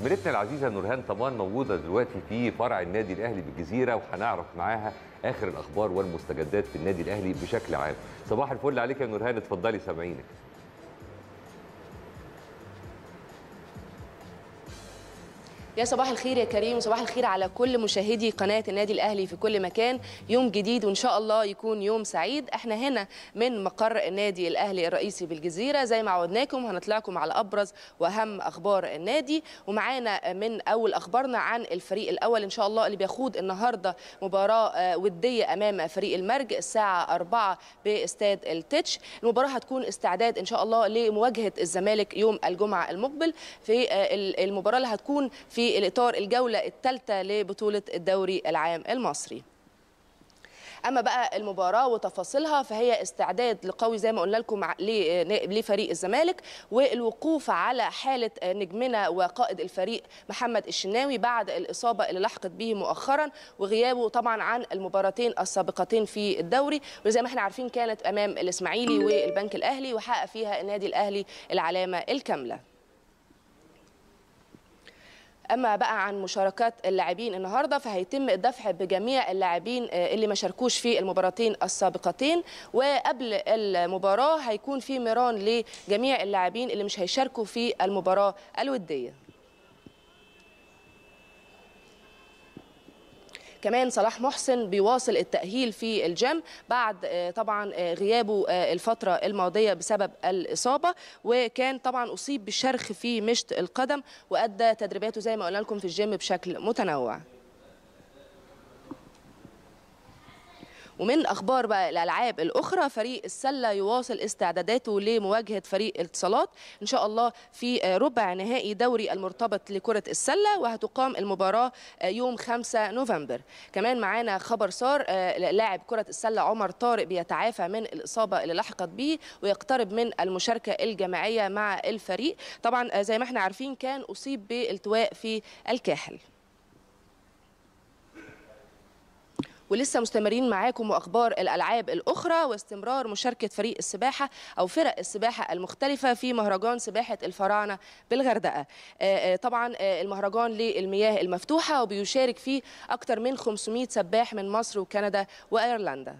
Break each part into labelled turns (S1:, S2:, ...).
S1: زميلتنا العزيزه نورهان طمان موجوده دلوقتي في فرع النادي الاهلي بالجزيره وهنعرف معاها اخر الاخبار والمستجدات في النادي الاهلي بشكل عام. صباح الفل عليك يا نورهان اتفضلي سامعينك. يا صباح الخير يا كريم وصباح الخير على كل مشاهدي قناة النادي الأهلي في كل مكان يوم جديد وإن شاء الله يكون يوم سعيد احنا هنا من مقر النادي الأهلي الرئيسي بالجزيرة زي ما عودناكم هنطلعكم على أبرز وأهم أخبار النادي ومعانا من أول أخبارنا عن الفريق الأول إن شاء الله اللي بيخوض النهاردة مباراة آه، ودية أمام فريق المرج الساعة 4 باستاد التتش المباراة هتكون استعداد إن شاء الله لمواجهة الزمالك يوم الجمعة المقبل في آه، المباراة اللي هتكون في في الإطار الجولة الثالثة لبطولة الدوري العام المصري اما بقى المباراه وتفاصيلها فهي استعداد لقوي زي ما قلنا لكم لفريق الزمالك والوقوف على حاله نجمنا وقائد الفريق محمد الشناوي بعد الاصابه اللي لحقت به مؤخرا وغيابه طبعا عن المباراتين السابقتين في الدوري وزي ما احنا عارفين كانت امام الاسماعيلي والبنك الاهلي وحقق فيها النادي الاهلي العلامه الكامله اما بقى عن مشاركات اللاعبين النهارده فهيتم الدفع بجميع اللاعبين آه، اللي ما شاركوش في المباراتين السابقتين وقبل المباراه هيكون في مران لجميع اللاعبين اللي مش هيشاركوا في المباراه الوديه كمان صلاح محسن بيواصل التأهيل في الجيم بعد آه، طبعا آه، غيابه آه، الفترة الماضية بسبب الإصابة وكان طبعا أصيب بشرخ في مشط القدم وأدى تدريباته زي ما قلنا لكم في الجيم بشكل متنوع ومن اخبار بقى الالعاب الاخرى فريق السله يواصل استعداداته لمواجهه فريق الاتصالات ان شاء الله في ربع نهائي دوري المرتبط لكره السله وهتقام المباراه يوم 5 نوفمبر كمان معانا خبر صار لاعب كره السله عمر طارق بيتعافى من الاصابه اللي لحقت به ويقترب من المشاركه الجماعيه مع الفريق طبعا زي ما احنا عارفين كان اصيب بالتواء في الكاحل ولسه مستمرين معاكم واخبار الالعاب الاخرى واستمرار مشاركه فريق السباحه او فرق السباحه المختلفه في مهرجان سباحه الفراعنه بالغردقه آه، آه، طبعا آه، المهرجان للمياه المفتوحه وبيشارك فيه اكثر من 500 سباح من مصر وكندا وايرلندا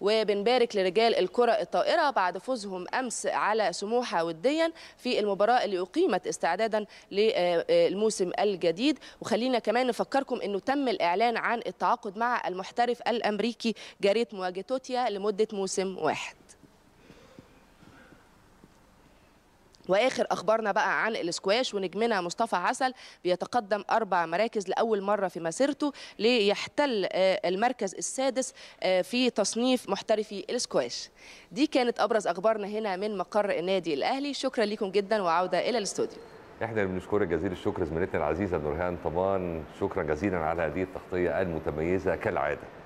S1: وبنبارك لرجال الكرة الطائرة بعد فوزهم أمس على سموحة وديا في المباراة اللي أقيمت استعدادا للموسم الجديد وخلينا كمان نفكركم أنه تم الإعلان عن التعاقد مع المحترف الأمريكي جاريت مواجيتوتيا لمدة موسم واحد واخر اخبارنا بقى عن الاسكواش ونجمنا مصطفى عسل بيتقدم اربع مراكز لاول مره في مسيرته ليحتل آه، المركز السادس آه، في تصنيف محترفي الاسكواش دي كانت ابرز اخبارنا هنا من مقر النادي الاهلي شكرا لكم جدا وعوده الى الاستوديو احنا اللي بنشكرك جزيل الشكر زميلتنا العزيزه نورهان طبان شكرا جزيلا على هذه التغطيه المتميزه كالعاده